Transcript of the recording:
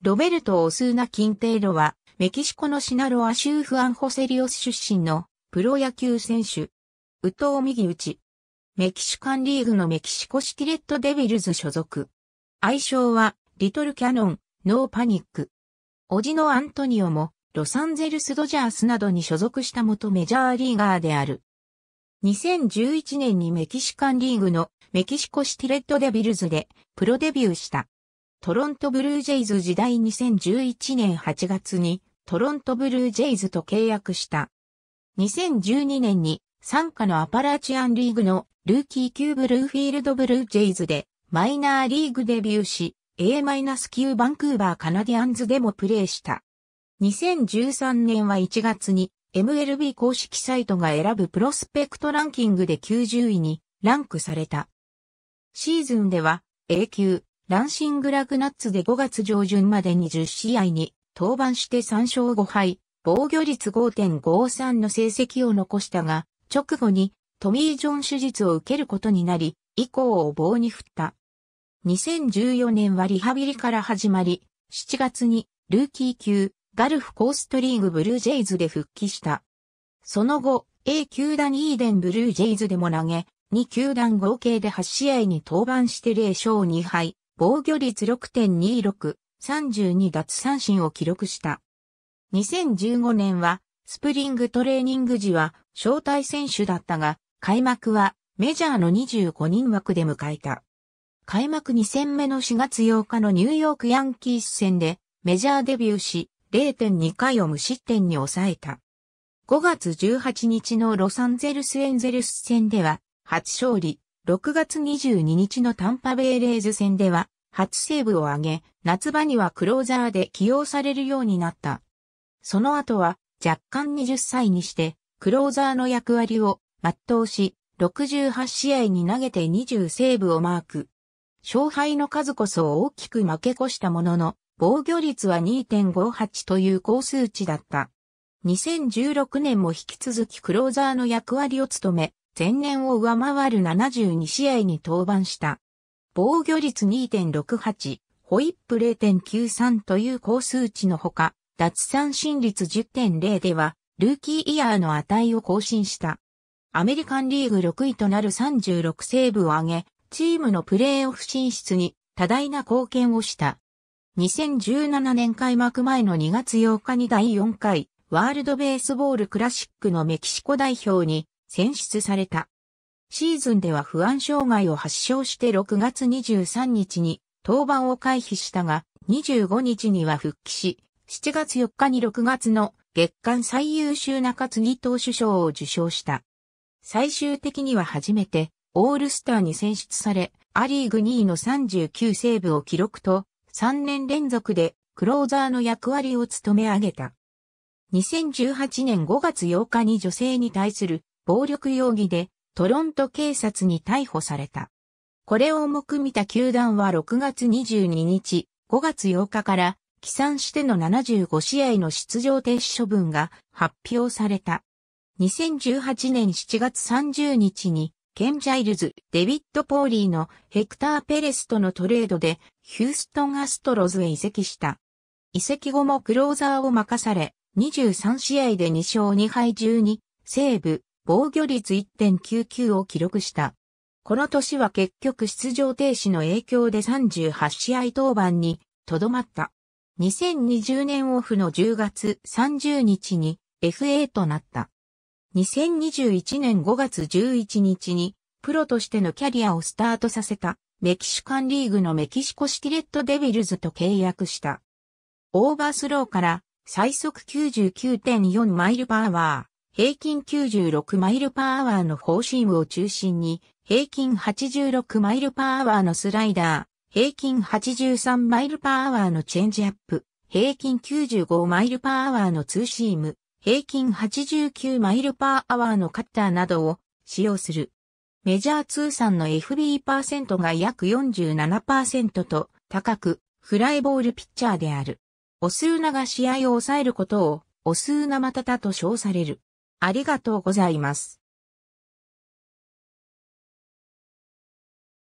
ロベルト・オスーナ・キンテイロは、メキシコのシナロア州フアンホセリオス出身のプロ野球選手。ウトウ右打ち。メキシカンリーグのメキシコシィレットデビルズ所属。愛称は、リトルキャノン、ノーパニック。おじのアントニオも、ロサンゼルスドジャースなどに所属した元メジャーリーガーである。2011年にメキシカンリーグのメキシコシティレットデビルズでプロデビューした。トロントブルージェイズ時代2011年8月にトロントブルージェイズと契約した。2012年に参加のアパラチアンリーグのルーキー級ブルーフィールドブルージェイズでマイナーリーグデビューし、A-9 バンクーバーカナディアンズでもプレーした。2013年は1月に MLB 公式サイトが選ぶプロスペクトランキングで90位にランクされた。シーズンでは A 級、ランシングラグナッツで5月上旬までに10試合に登板して3勝5敗、防御率5.53の成績を残したが、直後にトミー・ジョン手術を受けることになり、以降を棒に振った。2014年はリハビリから始まり、7月にルーキー級ガルフコーストリーグブルージェイズで復帰した。その後、A 球団イーデンブルージェイズでも投げ、2球団合計で8試合に登板して0勝2敗、防御率6.26、32奪三振を記録した。2015年は、スプリングトレーニング時は招待選手だったが、開幕はメジャーの25人枠で迎えた。開幕2戦目の4月8日のニューヨークヤンキース戦でメジャーデビューし、0.2回を無失点に抑えた。5月18日のロサンゼルスエンゼルス戦では、初勝利、6月22日のタンパベイレーズ戦では、初セーブを挙げ、夏場にはクローザーで起用されるようになった。その後は、若干20歳にして、クローザーの役割を全うし、68試合に投げて20セーブをマーク。勝敗の数こそ大きく負け越したものの、防御率は2.58という高数値だった。2016年も引き続きクローザーの役割を務め、前年を上回る72試合に登板した。防御率2.68、ホイップ0.93という高数値のほか、脱三振率10.0では、ルーキーイヤーの値を更新した。アメリカンリーグ6位となる36セーブを挙げ、チームのプレーオフ進出に多大な貢献をした。2017年開幕前の2月8日に第4回ワールドベースボールクラシックのメキシコ代表に選出された。シーズンでは不安障害を発症して6月23日に登板を回避したが、25日には復帰し、7月4日に6月の月間最優秀中継ぎ投手賞を受賞した。最終的には初めてオールスターに選出され、アリーグ2位の39セーブを記録と、3年連続でクローザーの役割を務め上げた。2018年5月8日に女性に対する暴力容疑でトロント警察に逮捕された。これを重く見た球団は6月22日、5月8日から起算しての75試合の出場停止処分が発表された。2018年7月30日に、ケン・ジャイルズ、デビッド・ポーリーのヘクター・ペレスとのトレードでヒューストン・アストロズへ移籍した。移籍後もクローザーを任され、23試合で2勝2敗12、西ブ、防御率1.99を記録した。この年は結局出場停止の影響で38試合登板にとどまった。2020年オフの10月30日に FA となった。2021年5月11日にプロとしてのキャリアをスタートさせたメキシカンリーグのメキシコシティレッドデビルズと契約した。オーバースローから最速99.4マイルパワー平均96マイルパーアワーのフォーシームを中心に、平均86マイルパーアワーのスライダー、平均83マイルパーアワーのチェンジアップ、平均95マイルパーアワーのツーシーム、平均89マイルパーアワーのカッターなどを使用する。メジャー通算の FB パーセントが約47%と高く、フライボールピッチャーである。オスーナが試合を抑えることを、オスーナマタタと称される。ありがとうございます。